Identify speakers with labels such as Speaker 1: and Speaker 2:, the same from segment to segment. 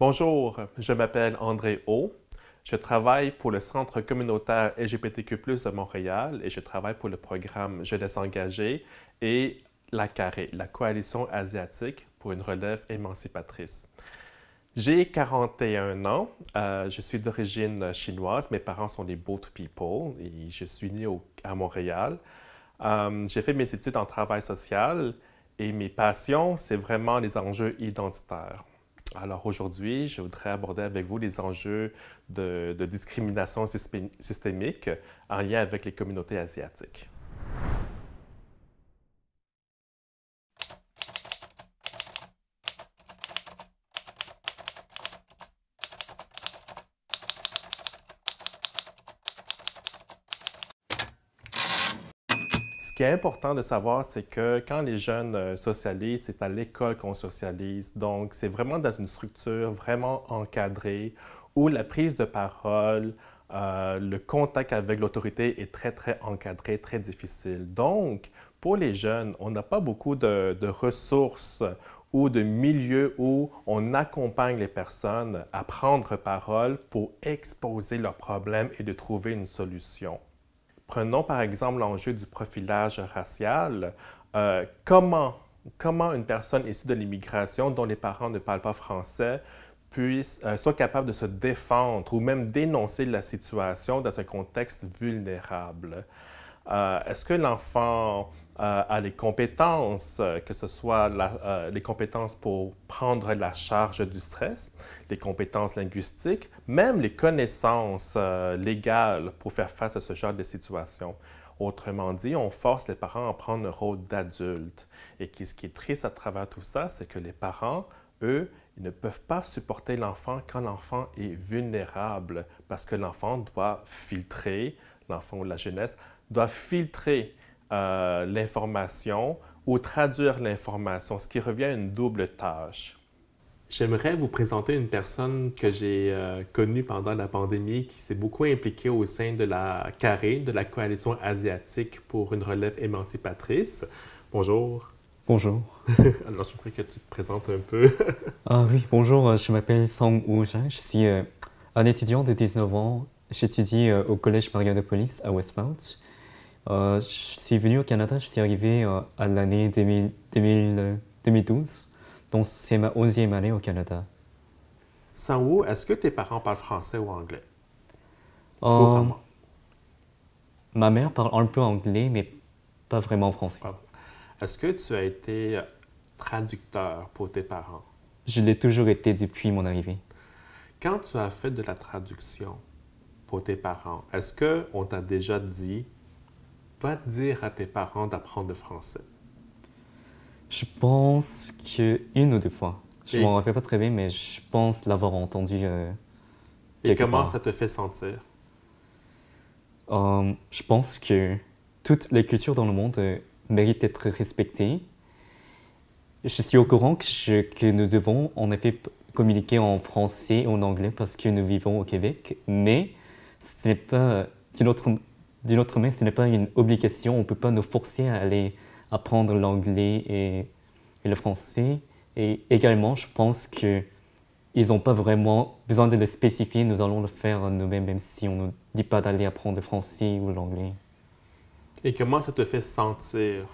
Speaker 1: Bonjour, je m'appelle André O. Je travaille pour le Centre communautaire LGBTQ+, de Montréal et je travaille pour le programme Jeunesse engagée et la CARE, la Coalition asiatique pour une relève émancipatrice. J'ai 41 ans, euh, je suis d'origine chinoise, mes parents sont des boat people et je suis né à Montréal. Euh, j'ai fait mes études en travail social et mes passions, c'est vraiment les enjeux identitaires. Alors aujourd'hui, je voudrais aborder avec vous les enjeux de, discrimination systémique en lien avec les communautés asiatiques. qui est important de savoir, c'est que quand les jeunes euh, socialisent, c'est à l'école qu'on socialise. Donc, c'est vraiment dans une structure vraiment encadrée où la prise de parole, euh, le contact avec l'autorité est très, très encadré, très difficile. Donc, pour les jeunes, on n'a pas beaucoup de ressources ou de milieux où on accompagne les personnes à prendre parole pour exposer leurs problèmes et de trouver une solution. Prenons par exemple l'enjeu du profilage racial. Euh, comment, une personne issue de l'immigration dont les parents ne parlent pas français puisse, euh, soit capable de se défendre ou même dénoncer la situation dans un contexte vulnérable? Euh, est-ce que l'enfant euh, a les compétences, euh, que ce soit les compétences pour prendre la charge du stress, les compétences linguistiques, même les connaissances légales pour faire face à ce genre de situation? Autrement dit, on force les parents à prendre le rôle d'adulte. Et ce qui est triste à travers tout ça, c'est que les parents, eux, ne peuvent pas supporter l'enfant quand l'enfant est vulnérable, parce que l'enfant doit filtrer, l'enfant ou la jeunesse doit filtrer euh, l'information ou traduire l'information, ce qui revient à une double tâche. J'aimerais vous présenter une personne que j'ai euh, connue pendant la pandémie qui s'est beaucoup impliquée au sein de la CARE, de la Coalition asiatique pour une relève émancipatrice. Bonjour. Bonjour. Alors, je voudrais que tu te présentes un peu.
Speaker 2: ah oui, bonjour, euh, je m'appelle Song Wu-Zhang. je suis un étudiant de 19 ans. J'étudie au Collège Police à Westmount. Euh, je suis venu au Canada, je suis arrivé euh, à l'année 2012. Euh, Donc, c'est ma 11e année au Canada.
Speaker 1: Sanwoo, est-ce que tes parents parlent français ou anglais?
Speaker 2: Couramment. Ma mère parle un peu anglais, mais pas vraiment
Speaker 1: français. Est-ce que tu as été traducteur pour tes parents?
Speaker 2: Je l'ai toujours été depuis mon arrivée.
Speaker 1: Quand tu as fait de la traduction pour tes parents, est-ce qu'on t'a déjà dit va dire à tes parents d'apprendre le français
Speaker 2: Je pense que une ou deux fois. Je ne m'en rappelle pas très bien, mais je pense l'avoir entendu. Euh,
Speaker 1: Et comment ça te fait sentir
Speaker 2: euh, Je pense que toutes les cultures dans le monde euh, méritent d'être respectées. Je suis au courant que, que, nous devons en effet communiquer en français ou en anglais parce que nous vivons au Québec, mais ce n'est pas une autre d'une autre main, ce n'est pas une obligation, on ne peut pas nous forcer à aller apprendre l'anglais et, le français. Et également, je pense qu'ils n'ont pas vraiment besoin de le spécifier, nous allons le faire nous-mêmes, même si on ne nous dit pas d'aller apprendre le français ou l'anglais.
Speaker 1: Et comment ça te fait sentir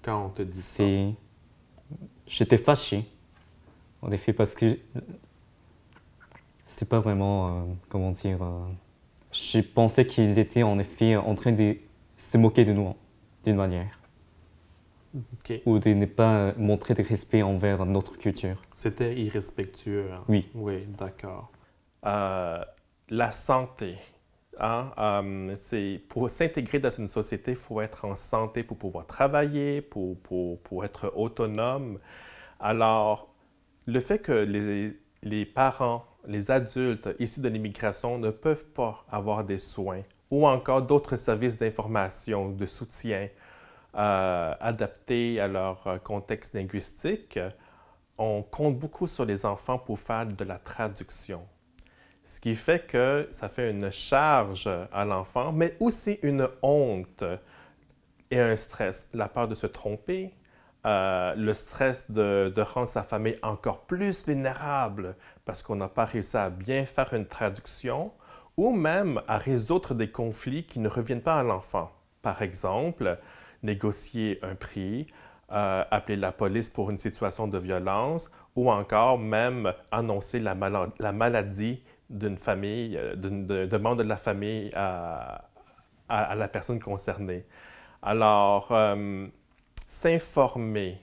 Speaker 1: quand on te dit
Speaker 2: ça? J'étais fâché, en effet, parce que c'est pas vraiment, euh, comment dire, euh, je pensais qu'ils étaient en effet en train de se moquer de nous, hein, d'une manière. Ou de ne pas euh, montrer de respect envers notre culture.
Speaker 1: C'était irrespectueux. Hein. Oui. Oui, d'accord. Euh, la santé. Hein? Euh, pour s'intégrer dans une société, il faut être en santé pour pouvoir travailler, pour, pour, pour être autonome. Alors, le fait que les, les parents les adultes issus de l'immigration ne peuvent pas avoir des soins ou encore d'autres services d'information, de soutien euh, adaptés à leur euh, contexte linguistique, on compte beaucoup sur les enfants pour faire de la traduction. Ce qui fait que ça fait une charge à l'enfant, mais aussi une honte et un stress. La peur de se tromper, euh, le stress de, rendre sa famille encore plus vulnérable parce qu'on n'a pas réussi à bien faire une traduction ou même à résoudre des conflits qui ne reviennent pas à l'enfant. Par exemple, négocier un prix, euh, appeler la police pour une situation de violence ou encore même annoncer la, maladie d'une famille, euh, d'une demande de la famille à, la personne concernée. Alors, euh, s'informer,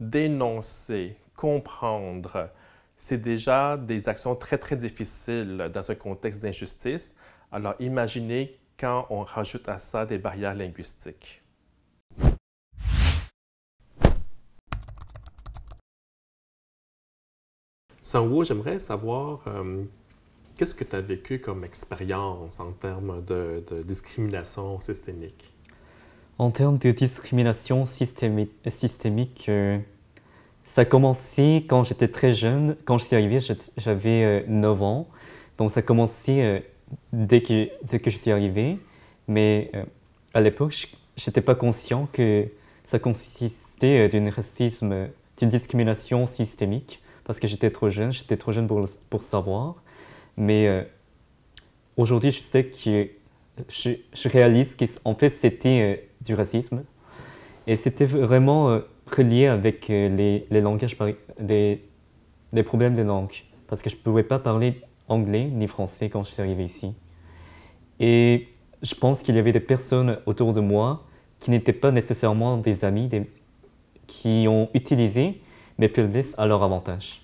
Speaker 1: dénoncer, comprendre, c'est déjà des actions très, très difficiles dans un contexte d'injustice. Alors imaginez quand on rajoute à ça des barrières linguistiques. Sangwoo, j'aimerais savoir euh, qu'est-ce que tu as vécu comme expérience en termes de, discrimination systémique?
Speaker 2: En termes de discrimination systémique, euh, ça a commencé quand j'étais très jeune. Quand je suis arrivé, j'avais 9 euh, ans. Donc ça a commencé euh, dès, que, dès que je suis arrivé. Mais euh, à l'époque, je n'étais pas conscient que ça consistait d'un racisme, d'une discrimination systémique. Parce que j'étais trop jeune, j'étais trop jeune pour, pour savoir. Mais aujourd'hui, je sais que je, je réalise qu'en fait, c'était du racisme. Et c'était vraiment relié avec euh, les, langages, des, des problèmes de langue, parce que je ne pouvais pas parler anglais ni français quand je suis arrivé ici. Et je pense qu'il y avait des personnes autour de moi qui n'étaient pas nécessairement des amis, des, qui ont utilisé mes faiblesses à leur avantage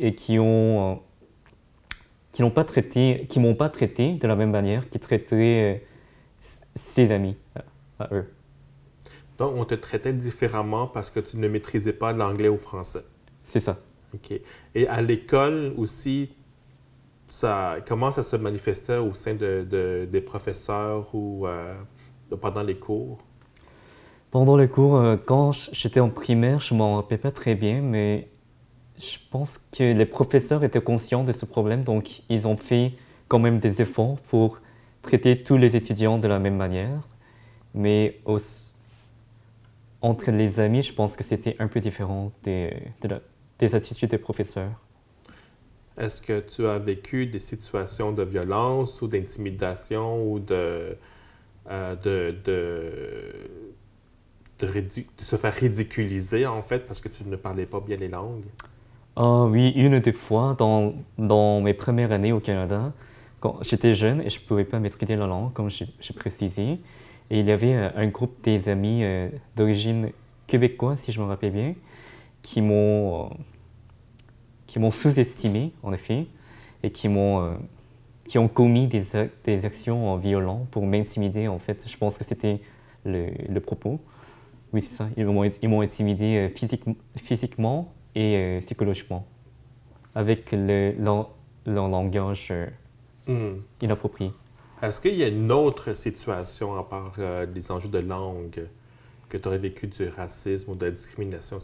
Speaker 2: et qui ont euh, qui n'ont pas traité, qui m'ont pas traité de la même manière qu'ils traitaient euh, ses amis à eux
Speaker 1: on te traitait différemment parce que tu ne maîtrisais pas l'anglais ou le français. C'est ça. OK. Et à l'école aussi, ça, comment ça se manifestait au sein de, des professeurs ou euh, pendant les cours?
Speaker 2: Pendant les cours, euh, quand j'étais en primaire, je m'en rappelais pas très bien, mais je pense que les professeurs étaient conscients de ce problème, donc ils ont fait quand même des efforts pour traiter tous les étudiants de la même manière. Mais aussi, entre les amis, je pense que c'était un peu différent des, des attitudes des professeurs.
Speaker 1: Est-ce que tu as vécu des situations de violence ou d'intimidation ou de, euh, de, de, se faire ridiculiser, en fait, parce que tu ne parlais pas bien les langues?
Speaker 2: Ah oui, une ou deux fois dans, dans mes premières années au Canada, quand j'étais jeune et je ne pouvais pas maîtriser la langue, comme j'ai précisé. Et il y avait euh, un groupe des amis euh, d'origine québécoise, si je me rappelle bien, qui m'ont euh, qui m'ont sous-estimé, en effet, et qui m'ont qui ont commis des, des actions violentes pour m'intimider, en fait. Je pense que c'était le, le, propos. Oui, c'est ça. Ils m'ont intimidé physiquement physiquement et psychologiquement, avec le, leur, langage hmm. inapproprié.
Speaker 1: Est-ce qu'il y a une autre situation, à part euh, les enjeux de langue, que tu aurais vécu du racisme ou de la discrimination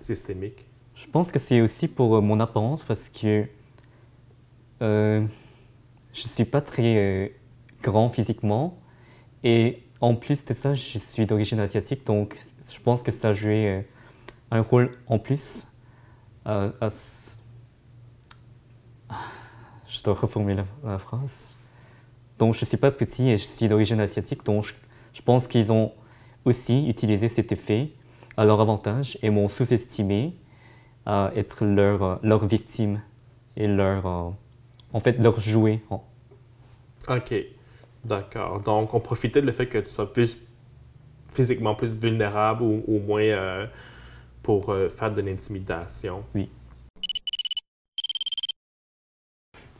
Speaker 1: systémique,
Speaker 2: Je pense que c'est aussi pour euh, mon apparence parce que euh, je suis pas très euh, grand physiquement et en plus de ça, je suis d'origine asiatique, donc je pense que ça jouait un rôle en plus. À, ah, Je dois reformuler la phrase. Donc je ne suis pas petit et je suis d'origine asiatique, donc je, pense qu'ils ont aussi utilisé cet effet à leur avantage et m'ont sous-estimé à euh, être leur, euh, leur victime et leur, euh, en fait, leur jouet.
Speaker 1: OK, d'accord. Donc on profitait de fait que tu sois plus physiquement plus vulnérable ou au moins pour faire de l'intimidation. Oui.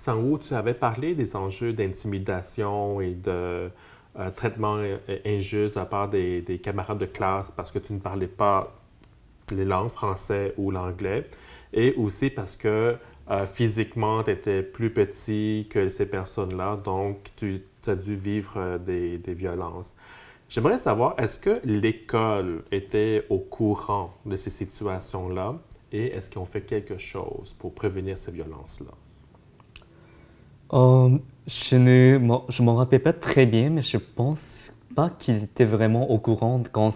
Speaker 1: Sans où tu avais parlé des enjeux d'intimidation et de euh, traitement euh, injuste de la part des, camarades de classe parce que tu ne parlais pas les langues français ou l'anglais, et aussi parce que euh, physiquement, tu étais plus petit que ces personnes-là, donc tu as dû vivre des, des violences. J'aimerais savoir, est-ce que l'école était au courant de ces situations-là et est-ce qu'ils ont fait quelque chose pour prévenir ces violences-là?
Speaker 2: Euh, je ne je m'en rappelle pas très bien, mais je pense pas qu'ils étaient vraiment au courant quand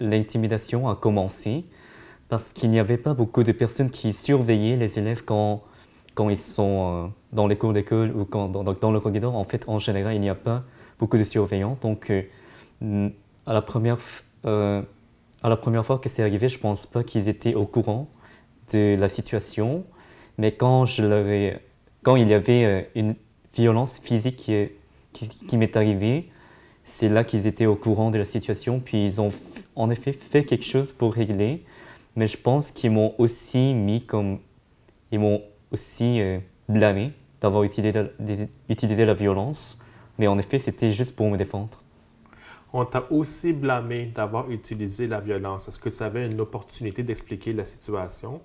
Speaker 2: l'intimidation a commencé, parce qu'il n'y avait pas beaucoup de personnes qui surveillaient les élèves quand, quand ils sont euh, dans les cours d'école ou quand, dans, dans, le corridor. En fait, en général, il n'y a pas beaucoup de surveillants. Donc, euh, à, la première, à la première fois que c'est arrivé, je pense pas qu'ils étaient au courant de la situation. Mais quand je leur ai quand il y avait euh, une violence physique qui, m'est arrivée, c'est là qu'ils étaient au courant de la situation, puis ils ont en effet fait quelque chose pour régler, mais je pense qu'ils m'ont aussi mis comme... Ils m'ont aussi euh, blâmé d'avoir utilisé, utilisé la violence, mais en effet, c'était juste pour me défendre.
Speaker 1: On t'a aussi blâmé d'avoir utilisé la violence. Est-ce que tu avais une opportunité d'expliquer la situation?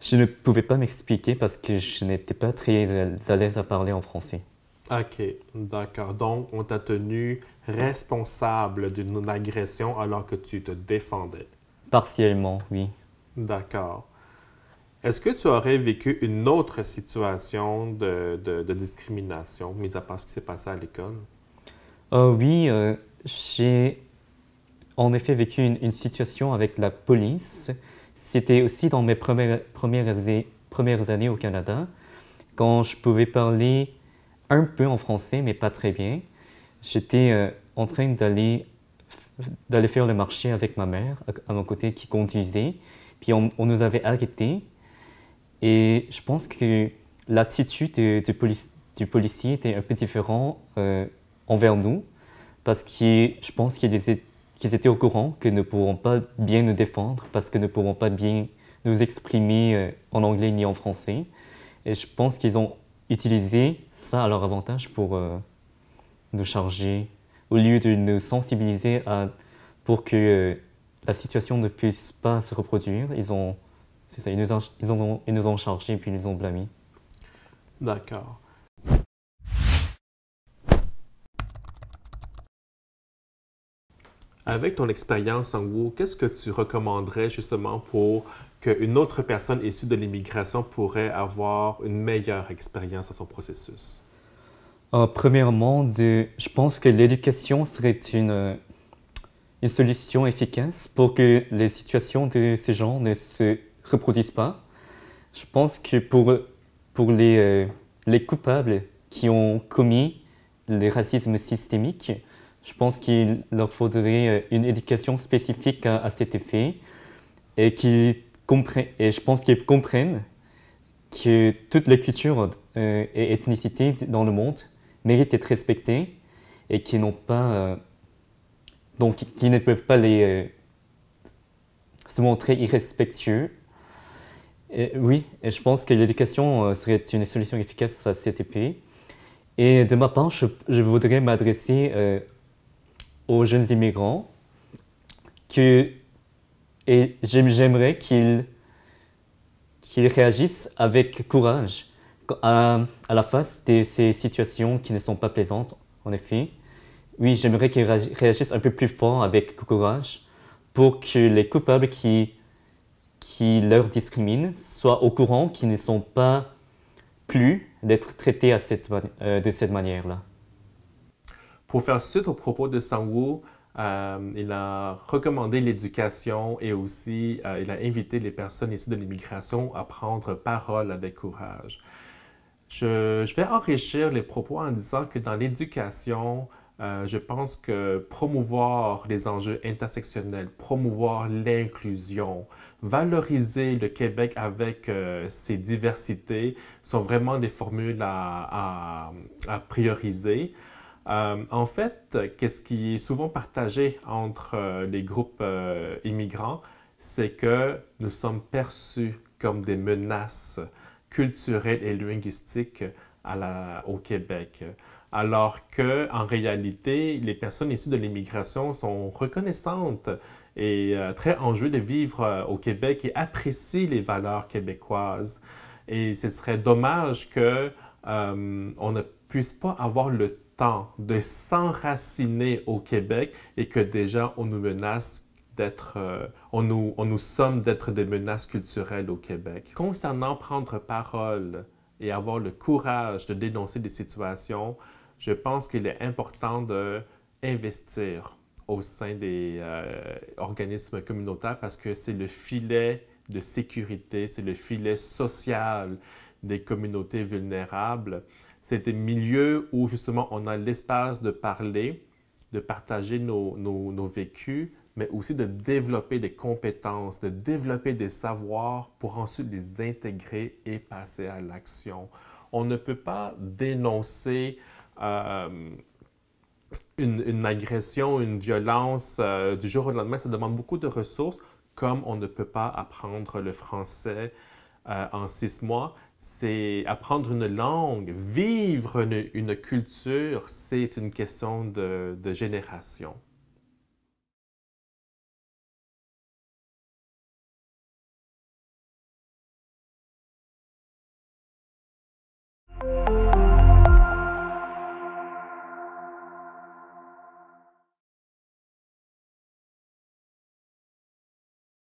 Speaker 2: Je ne pouvais pas m'expliquer parce que je n'étais pas très à l'aise à parler en français.
Speaker 1: OK, d'accord. Donc, on t'a tenu responsable d'une agression alors que tu te défendais.
Speaker 2: Partiellement, oui.
Speaker 1: D'accord. Est-ce que tu aurais vécu une autre situation de, discrimination, mis à part ce qui s'est passé à l'école?
Speaker 2: Ah oui, euh, j'ai en effet vécu une, situation avec la police c'était aussi dans mes premières, premières, années au Canada, quand je pouvais parler un peu en français, mais pas très bien. J'étais euh, en train d'aller d'aller faire le marché avec ma mère à mon côté qui conduisait. Puis on, nous avait arrêtés. Et je pense que l'attitude du, policier était un peu différente euh, envers nous. Parce que je pense qu'il disait, qu'ils étaient au courant qu'ils ne pourront pas bien nous défendre parce que ne pourront pas bien nous exprimer euh, en anglais ni en français. Et je pense qu'ils ont utilisé ça à leur avantage pour euh, nous charger, au lieu de nous sensibiliser à, pour que euh, la situation ne puisse pas se reproduire. Ils ont, ils nous, ont, ils, ont, ils nous ont chargés et puis ils nous ont blâmés.
Speaker 1: D'accord. Avec ton expérience, en gros, qu'est-ce que tu recommanderais justement pour qu'une autre personne issue de l'immigration pourrait avoir une meilleure expérience à son processus?
Speaker 2: Euh, premièrement, je pense que l'éducation serait une, une solution efficace pour que les situations de ces gens ne se reproduisent pas. Je pense que pour, pour les, euh, les coupables qui ont commis le racisme systémique, je pense qu'il leur faudrait euh, une éducation spécifique à, cet effet et qu'ils comprennent, et je pense qu'ils comprennent que toutes les cultures euh, et ethnicités dans le monde méritent d'être respectées et qu'ils n'ont pas, euh, donc qui ne peuvent pas les se montrer irrespectueux. oui, et je pense que l'éducation serait une solution efficace à cet effet. Et de ma part, je voudrais m'adresser aux jeunes immigrants que, et j'aimerais qu'ils qu'ils réagissent avec courage à, à, la face de ces situations qui ne sont pas plaisantes, en effet. Oui, j'aimerais qu'ils réagissent un peu plus fort avec courage pour que les coupables qui, qui leur discriminent soient au courant qu'ils ne sont pas plus d'être traités à cette, euh, de cette manière-là.
Speaker 1: Pour faire suite aux propos de sang euh, il a recommandé l'éducation et aussi euh, il a invité les personnes issues de l'immigration à prendre parole avec courage. Je, vais enrichir les propos en disant que dans l'éducation, euh, je pense que promouvoir les enjeux intersectionnels, promouvoir l'inclusion, valoriser le Québec avec ses diversités sont vraiment des formules à prioriser. Euh, en fait, qu'est-ce qui est souvent partagé entre euh, les groupes euh, immigrants, c'est que nous sommes perçus comme des menaces culturelles et linguistiques à la, au Québec. Alors qu'en réalité, les personnes issues de l'immigration sont reconnaissantes et très enjouées de vivre au Québec et apprécient les valeurs québécoises. Et ce serait dommage que on ne puisse pas avoir le de s'enraciner au Québec et que déjà on nous menace d'être, euh, on, nous, on nous somme d'être des menaces culturelles au Québec. Concernant prendre parole et avoir le courage de dénoncer des situations, je pense qu'il est important d'investir au sein des euh, organismes communautaires parce que c'est le filet de sécurité, c'est le filet social des communautés vulnérables c'est des milieux où justement on a l'espace de parler, de partager nos, nos, vécus, mais aussi de développer des compétences, de développer des savoirs pour ensuite les intégrer et passer à l'action. On ne peut pas dénoncer euh, une, une, agression, une violence euh, du jour au lendemain. Ça demande beaucoup de ressources, comme on ne peut pas apprendre le français euh, en six mois c'est apprendre une langue, vivre une, culture, c'est une question de, de génération.